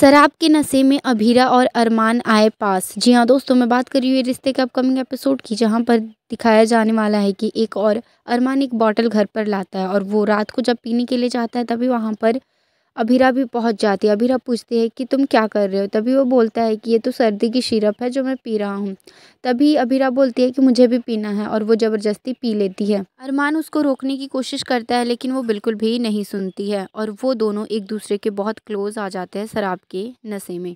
शराब के नशे में अभीरा और अरमान आए पास जी हाँ दोस्तों मैं बात कर रही हूँ रिश्ते के अपकमिंग एपिसोड की जहाँ पर दिखाया जाने वाला है कि एक और अरमान एक बॉटल घर पर लाता है और वो रात को जब पीने के लिए जाता है तभी वहाँ पर अभीरा भी पहुंच जाती है अभीरा पूछती है कि तुम क्या कर रहे हो तभी वो बोलता है कि ये तो सर्दी की शीरप है जो मैं पी रहा हूँ तभी अभीरा बोलती है कि मुझे भी पीना है और वो ज़बरदस्ती पी लेती है अरमान उसको रोकने की कोशिश करता है लेकिन वो बिल्कुल भी नहीं सुनती है और वो दोनों एक दूसरे के बहुत क्लोज़ आ जाते हैं शराब के नशे में